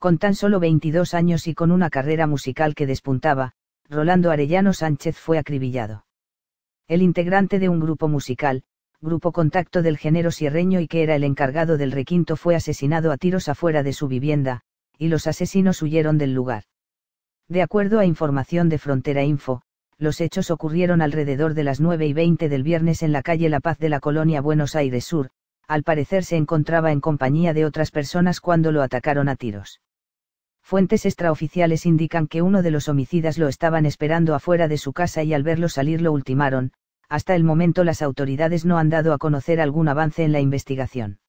Con tan solo 22 años y con una carrera musical que despuntaba, Rolando Arellano Sánchez fue acribillado. El integrante de un grupo musical, grupo contacto del género sierreño y que era el encargado del requinto fue asesinado a tiros afuera de su vivienda, y los asesinos huyeron del lugar. De acuerdo a información de Frontera Info, los hechos ocurrieron alrededor de las 9 y 20 del viernes en la calle La Paz de la colonia Buenos Aires Sur, al parecer se encontraba en compañía de otras personas cuando lo atacaron a tiros. Fuentes extraoficiales indican que uno de los homicidas lo estaban esperando afuera de su casa y al verlo salir lo ultimaron, hasta el momento las autoridades no han dado a conocer algún avance en la investigación.